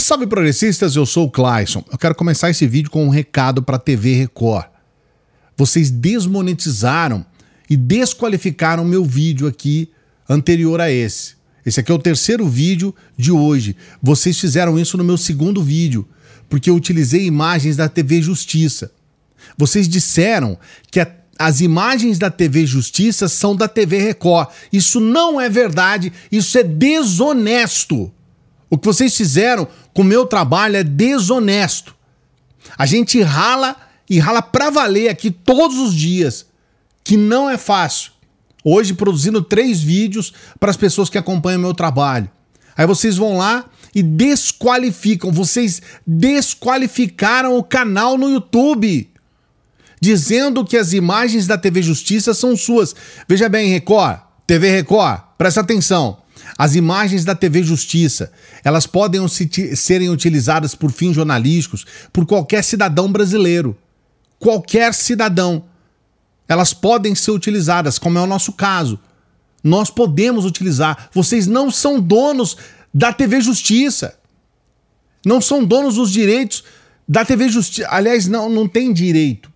Salve progressistas, eu sou o Clayson. Eu quero começar esse vídeo com um recado para a TV Record. Vocês desmonetizaram e desqualificaram meu vídeo aqui anterior a esse. Esse aqui é o terceiro vídeo de hoje. Vocês fizeram isso no meu segundo vídeo, porque eu utilizei imagens da TV Justiça. Vocês disseram que a as imagens da TV Justiça são da TV Record. Isso não é verdade, isso é desonesto. O que vocês fizeram com o meu trabalho é desonesto. A gente rala e rala para valer aqui todos os dias, que não é fácil. Hoje produzindo três vídeos para as pessoas que acompanham meu trabalho. Aí vocês vão lá e desqualificam, vocês desqualificaram o canal no YouTube, dizendo que as imagens da TV Justiça são suas. Veja bem, Record, TV Record, presta atenção. As imagens da TV Justiça, elas podem serem utilizadas por fins jornalísticos por qualquer cidadão brasileiro. Qualquer cidadão. Elas podem ser utilizadas, como é o nosso caso. Nós podemos utilizar. Vocês não são donos da TV Justiça. Não são donos dos direitos da TV Justiça. Aliás, não, não tem direito.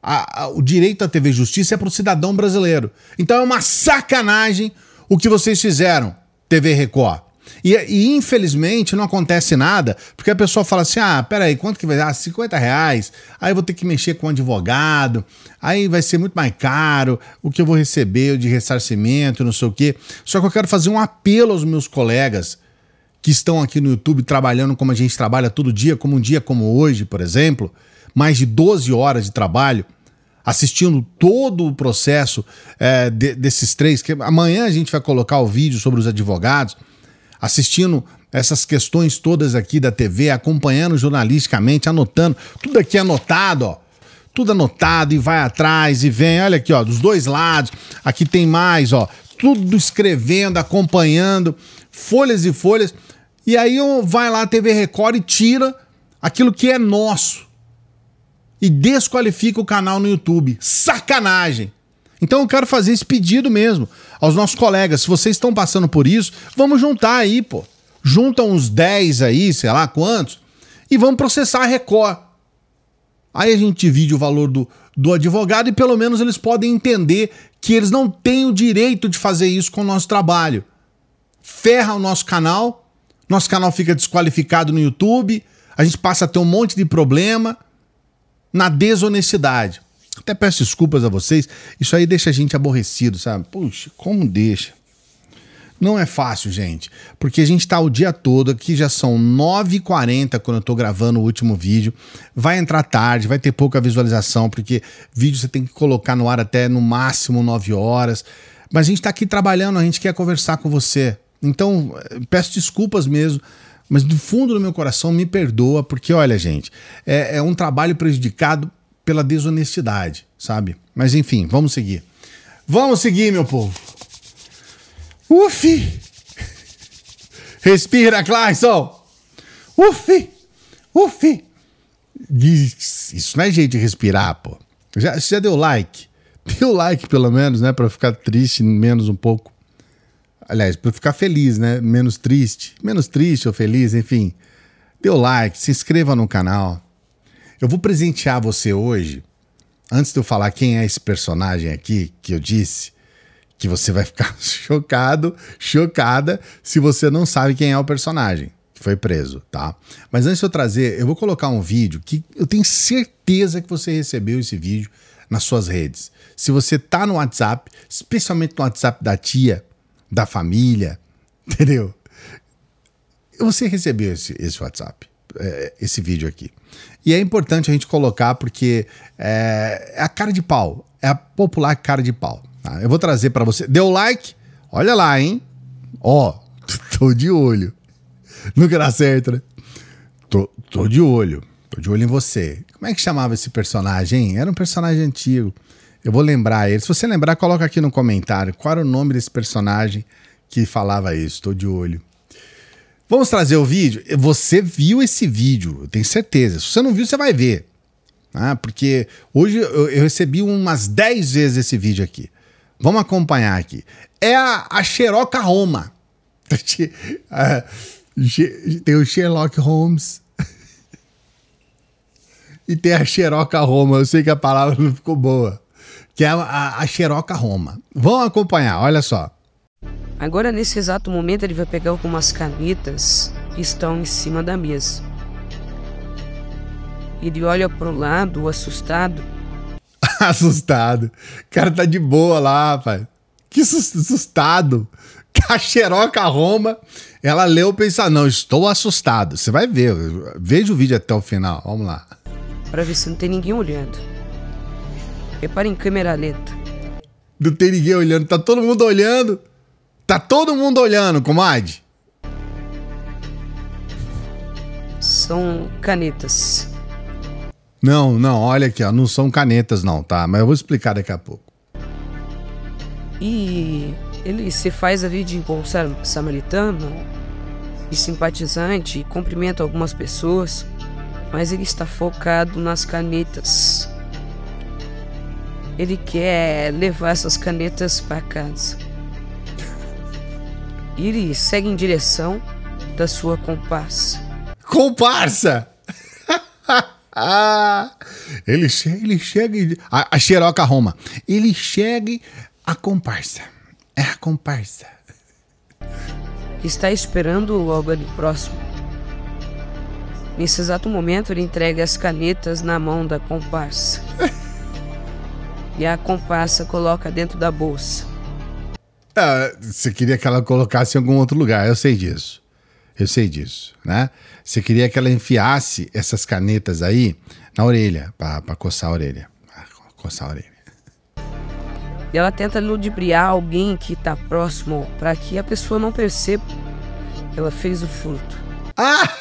A, a, o direito à TV Justiça é para o cidadão brasileiro. Então é uma sacanagem o que vocês fizeram. TV Record. E, e, infelizmente não acontece nada, porque a pessoa fala assim: ah, peraí, quanto que vai dar? Ah, 50 reais. Aí eu vou ter que mexer com um advogado, aí vai ser muito mais caro o que eu vou receber de ressarcimento, não sei o quê. Só que eu quero fazer um apelo aos meus colegas que estão aqui no YouTube trabalhando como a gente trabalha todo dia, como um dia como hoje, por exemplo, mais de 12 horas de trabalho assistindo todo o processo é, de, desses três, que amanhã a gente vai colocar o vídeo sobre os advogados, assistindo essas questões todas aqui da TV, acompanhando jornalisticamente, anotando, tudo aqui anotado, ó. Tudo anotado e vai atrás e vem, olha aqui, ó, dos dois lados. Aqui tem mais, ó, tudo escrevendo, acompanhando, folhas e folhas. E aí vai lá a TV Record e tira aquilo que é nosso e desqualifica o canal no YouTube. Sacanagem! Então eu quero fazer esse pedido mesmo aos nossos colegas. Se vocês estão passando por isso, vamos juntar aí, pô. Juntam uns 10 aí, sei lá quantos, e vamos processar a Record. Aí a gente divide o valor do, do advogado e pelo menos eles podem entender que eles não têm o direito de fazer isso com o nosso trabalho. Ferra o nosso canal, nosso canal fica desqualificado no YouTube, a gente passa a ter um monte de problema na desonestidade. Até peço desculpas a vocês, isso aí deixa a gente aborrecido, sabe? Puxa, como deixa? Não é fácil, gente, porque a gente está o dia todo aqui, já são 9h40 quando eu estou gravando o último vídeo. Vai entrar tarde, vai ter pouca visualização, porque vídeo você tem que colocar no ar até no máximo 9 horas. Mas a gente está aqui trabalhando, a gente quer conversar com você. Então, eh, peço desculpas mesmo mas do fundo do meu coração, me perdoa, porque olha, gente, é, é um trabalho prejudicado pela desonestidade, sabe? Mas enfim, vamos seguir. Vamos seguir, meu povo. Ufi! Respira, Clayson! Ufi! Ufi! Isso não é jeito de respirar, pô. Já, já deu like? Deu like, pelo menos, né? Pra ficar triste menos um pouco. Aliás, para ficar feliz, né? Menos triste. Menos triste ou feliz, enfim. Dê o like, se inscreva no canal. Eu vou presentear você hoje. Antes de eu falar quem é esse personagem aqui que eu disse, que você vai ficar chocado, chocada, se você não sabe quem é o personagem que foi preso, tá? Mas antes de eu trazer, eu vou colocar um vídeo que eu tenho certeza que você recebeu esse vídeo nas suas redes. Se você tá no WhatsApp, especialmente no WhatsApp da tia, da família, entendeu? Você recebeu esse, esse WhatsApp, é, esse vídeo aqui. E é importante a gente colocar porque é, é, a cara de pau, é a popular cara de pau. Tá? Eu vou trazer para você. Deu like? Olha lá, hein? Ó, tô de olho. Nunca dá certo, né? Tô, tô de olho. Tô de olho em você. Como é que chamava esse personagem? Era um personagem antigo. Eu vou lembrar ele. Se você lembrar, coloca aqui no comentário qual era o nome desse personagem que falava isso. Estou de olho. Vamos trazer o vídeo? Você viu esse vídeo, eu tenho certeza. Se você não viu, você vai ver. Ah, porque hoje eu, eu recebi umas 10 vezes esse vídeo aqui. Vamos acompanhar aqui. É a, a Xeroca Roma. Tem o Sherlock Holmes e tem a Xeroca Roma. Eu sei que a palavra não ficou boa que é a, a Xeroca Roma. Vão acompanhar, olha só. Agora, nesse exato momento, ele vai pegar algumas canetas que estão em cima da mesa. Ele olha pro lado, assustado. assustado. O cara tá de boa lá, pai. Que assustado. A xeroca Roma, ela leu e não, estou assustado. Você vai ver, veja o vídeo até o final, vamos lá. Pra ver se não tem ninguém olhando. Repara em câmera lenta. Não tem ninguém olhando. Tá todo mundo olhando. Tá todo mundo olhando, comadre. São canetas. Não, não, olha aqui, ó. Não são canetas, não, tá? Mas eu vou explicar daqui a pouco. E ele se faz a vida de um samaritano e simpatizante e cumprimenta algumas pessoas, mas ele está focado nas canetas. Ele quer levar essas canetas para casa. E ele segue em direção da sua comparsa. Comparsa! ele, che ele chega. A, a xeroca Roma. Ele chega a comparsa. É a comparsa. Está esperando logo ali próximo. Nesse exato momento, ele entrega as canetas na mão da comparsa. e a comparsa coloca dentro da bolsa. Ah, você queria que ela colocasse em algum outro lugar, eu sei disso. Eu sei disso, né? Você queria que ela enfiasse essas canetas aí na orelha, para coçar a orelha. Ah, coçar a orelha. E ela tenta ludibriar alguém que tá próximo para que a pessoa não perceba que ela fez o furto. Ah!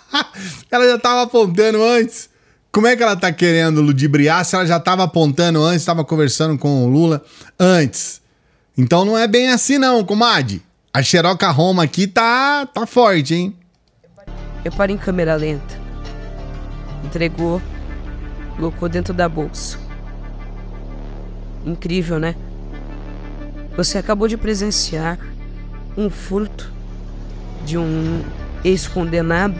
ela já tava apontando antes. Como é que ela tá querendo ludibriar se ela já estava apontando antes, estava conversando com o Lula antes? Então não é bem assim não, comadre. A xeroca Roma aqui tá, tá forte, hein? Eu parei em câmera lenta. Entregou, colocou dentro da bolsa. Incrível, né? Você acabou de presenciar um furto de um ex-condenado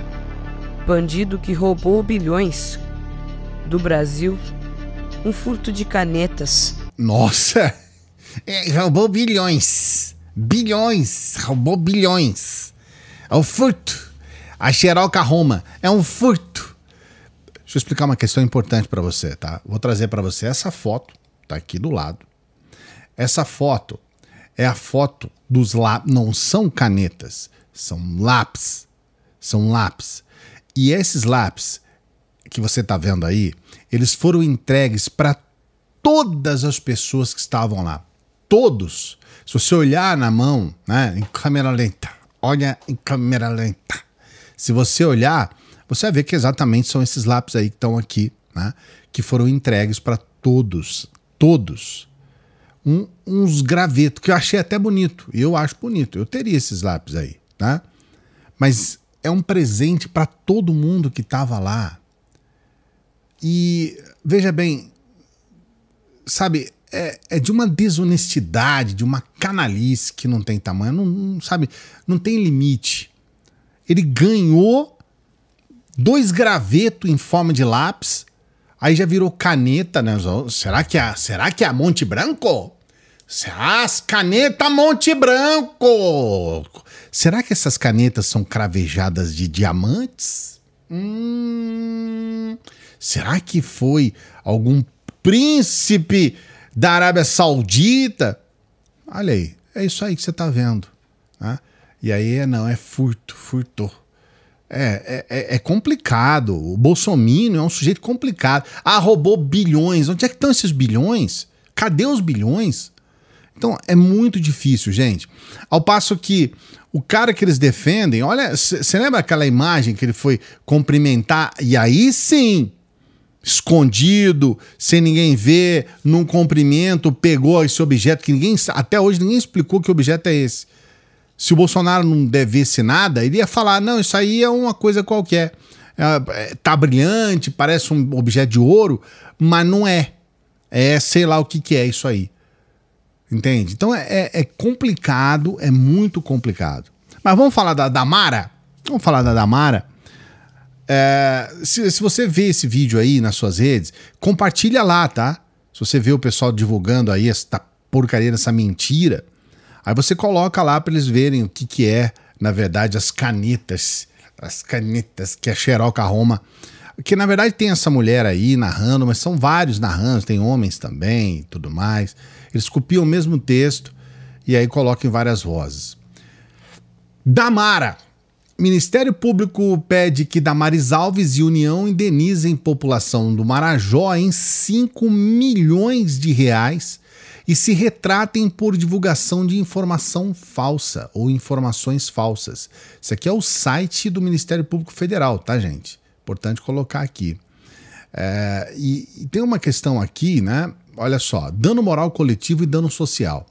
bandido que roubou bilhões do Brasil, um furto de canetas. Nossa! É, roubou bilhões! Bilhões! Roubou bilhões! É um furto! A Xeroca Roma é um furto! Deixa eu explicar uma questão importante para você, tá? Vou trazer para você essa foto, tá aqui do lado. Essa foto é a foto dos lápis, não são canetas, são lápis. São lápis. E esses lápis que você está vendo aí, eles foram entregues para todas as pessoas que estavam lá. Todos. Se você olhar na mão, né, em câmera lenta, olha em câmera lenta. Se você olhar, você vai ver que exatamente são esses lápis aí que estão aqui, né, que foram entregues para todos, todos. Um, uns gravetos que eu achei até bonito. Eu acho bonito. Eu teria esses lápis aí, tá? Mas é um presente para todo mundo que estava lá. E veja bem, sabe, é, é, de uma desonestidade, de uma canalice que não tem tamanho, não, não, sabe, não tem limite. Ele ganhou dois gravetos em forma de lápis, aí já virou caneta, né? Será que é, será que é a Monte Branco? Será as canetas Monte Branco? Será que essas canetas são cravejadas de diamantes? Hum. Será que foi algum príncipe da Arábia Saudita? Olha aí, é isso aí que você está vendo. Né? E aí, não, é furto, furtou. É, é, é, é, complicado. O Bolsonaro é um sujeito complicado. Ah, roubou bilhões. Onde é que estão esses bilhões? Cadê os bilhões? Então é muito difícil, gente. Ao passo que o cara que eles defendem, olha, você lembra aquela imagem que ele foi cumprimentar? E aí sim, escondido, sem ninguém ver, num comprimento, pegou esse objeto que ninguém até hoje ninguém explicou que objeto é esse. Se o Bolsonaro não devesse nada, ele ia falar: "Não, isso aí é uma coisa qualquer. É, é tá brilhante, parece um objeto de ouro, mas não é. É sei lá o que que é isso aí." Entende? Então é, é, é complicado, é muito complicado. Mas vamos falar da Damara? Vamos falar da Damara? É, se, se você vê esse vídeo aí nas suas redes, compartilha lá, tá? Se você vê o pessoal divulgando aí essa porcaria, essa mentira, aí você coloca lá para eles verem o que, que é, na verdade, as canetas. As canetas que a Xeroca Roma. Que na verdade tem essa mulher aí narrando, mas são vários narrando, tem homens também e tudo mais. Eles copiam o mesmo texto e aí colocam em várias vozes. Damara! Ministério Público pede que Damares Alves e União indenizem população do Marajó em 5 milhões de reais e se retratem por divulgação de informação falsa ou informações falsas. Isso aqui é o site do Ministério Público Federal, tá, gente? Importante colocar aqui. É, e, e tem uma questão aqui, né? Olha só: dano moral coletivo e dano social.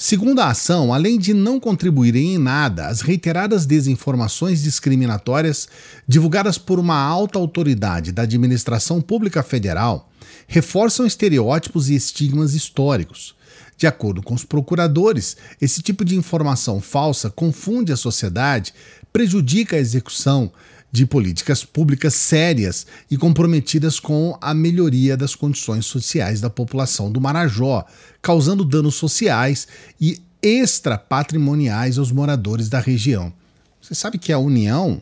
Segundo a ação, além de não contribuírem em nada, as reiteradas desinformações discriminatórias divulgadas por uma alta autoridade da administração pública federal reforçam estereótipos e estigmas históricos. De acordo com os procuradores, esse tipo de informação falsa confunde a sociedade, prejudica a execução de políticas públicas sérias e comprometidas com a melhoria das condições sociais da população do Marajó, causando danos sociais e extrapatrimoniais aos moradores da região. Você sabe que a União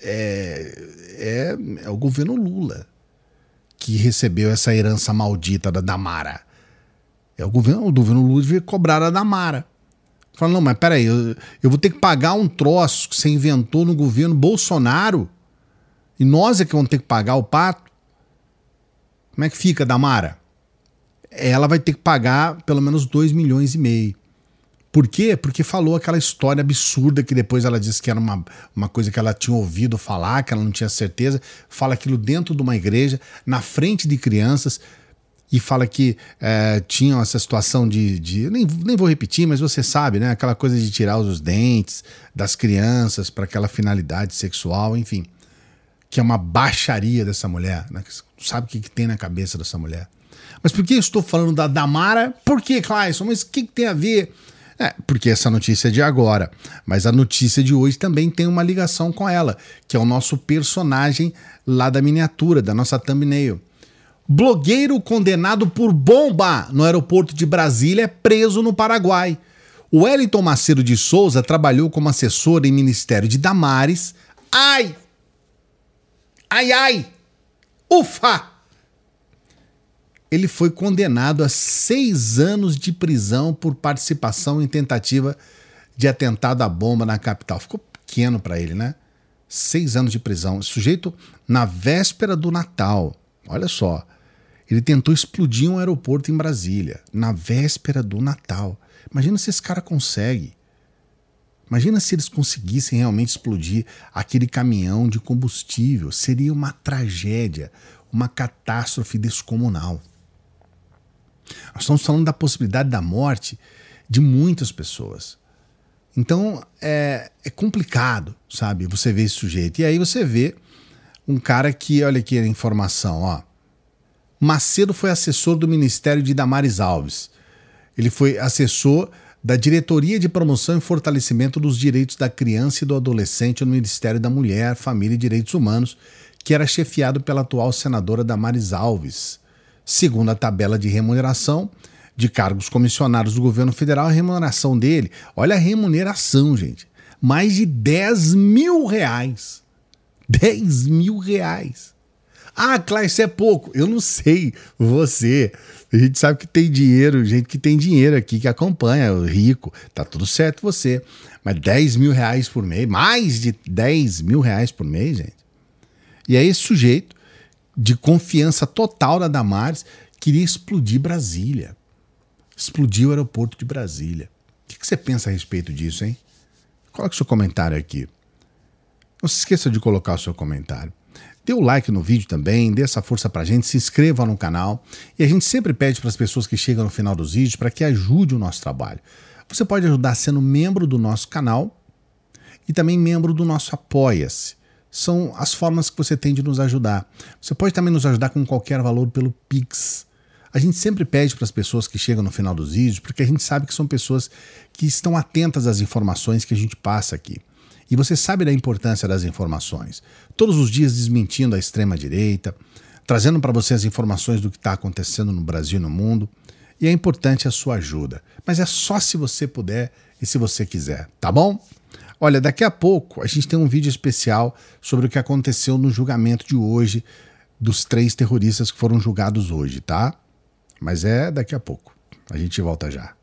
é, é, é o governo Lula que recebeu essa herança maldita da Damara. É o governo, o governo Lula devia cobrar a Damara Fala, não, mas peraí, eu, eu vou ter que pagar um troço que você inventou no governo Bolsonaro e nós é que vamos ter que pagar o pato? Como é que fica, Damara? Ela vai ter que pagar pelo menos 2 milhões e meio. Por quê? Porque falou aquela história absurda que depois ela disse que era uma, uma coisa que ela tinha ouvido falar, que ela não tinha certeza. Fala aquilo dentro de uma igreja, na frente de crianças e fala que é, tinham essa situação de. de nem, nem vou repetir, mas você sabe, né? Aquela coisa de tirar os dentes das crianças para aquela finalidade sexual, enfim. Que é uma baixaria dessa mulher, né? Sabe o que, que tem na cabeça dessa mulher. Mas por que eu estou falando da Damara? Por que, Clayson? Mas o que, que tem a ver? É, porque essa notícia é de agora. Mas a notícia de hoje também tem uma ligação com ela, que é o nosso personagem lá da miniatura, da nossa thumbnail. Blogueiro condenado por bomba no aeroporto de Brasília é preso no Paraguai. O Wellington Macedo de Souza trabalhou como assessor em Ministério de Damares. Ai! Ai, ai! Ufa! Ele foi condenado a seis anos de prisão por participação em tentativa de atentado à bomba na capital. Ficou pequeno para ele, né? Seis anos de prisão. Sujeito na véspera do Natal. Olha só. Ele tentou explodir um aeroporto em Brasília, na véspera do Natal. Imagina se esse cara consegue. Imagina se eles conseguissem realmente explodir aquele caminhão de combustível. Seria uma tragédia, uma catástrofe descomunal. Nós estamos falando da possibilidade da morte de muitas pessoas. Então é, é complicado, sabe? Você vê esse sujeito. E aí você vê um cara que, olha aqui a informação, ó. Macedo foi assessor do Ministério de Damares Alves. Ele foi assessor da Diretoria de Promoção e Fortalecimento dos Direitos da Criança e do Adolescente no Ministério da Mulher, Família e Direitos Humanos, que era chefiado pela atual senadora Damares Alves. Segundo a tabela de remuneração de cargos comissionados do governo federal, a remuneração dele, olha a remuneração, gente, mais de 10 mil reais. 10 mil reais. Ah, Klein, isso é pouco. Eu não sei. Você. A gente sabe que tem dinheiro, gente que tem dinheiro aqui que acompanha, rico. Tá tudo certo você. Mas 10 mil reais por mês, mais de 10 mil reais por mês, gente. E aí é esse sujeito, de confiança total da Damares, queria explodir Brasília. Explodiu o aeroporto de Brasília. O que, que você pensa a respeito disso, hein? Coloque seu comentário aqui. Não se esqueça de colocar o seu comentário. Dê o like no vídeo também, dê essa força pra gente, se inscreva no canal. E a gente sempre pede para as pessoas que chegam no final dos vídeos para que ajude o nosso trabalho. Você pode ajudar sendo membro do nosso canal e também membro do nosso Apoia-se. São as formas que você tem de nos ajudar. Você pode também nos ajudar com qualquer valor pelo Pix. A gente sempre pede para as pessoas que chegam no final dos vídeos, porque a gente sabe que são pessoas que estão atentas às informações que a gente passa aqui. E você sabe da importância das informações. Todos os dias desmentindo a extrema-direita, trazendo para você as informações do que está acontecendo no Brasil e no mundo. E é importante a sua ajuda. Mas é só se você puder e se você quiser, tá bom? Olha, daqui a pouco a gente tem um vídeo especial sobre o que aconteceu no julgamento de hoje dos três terroristas que foram julgados hoje, tá? Mas é daqui a pouco. A gente volta já.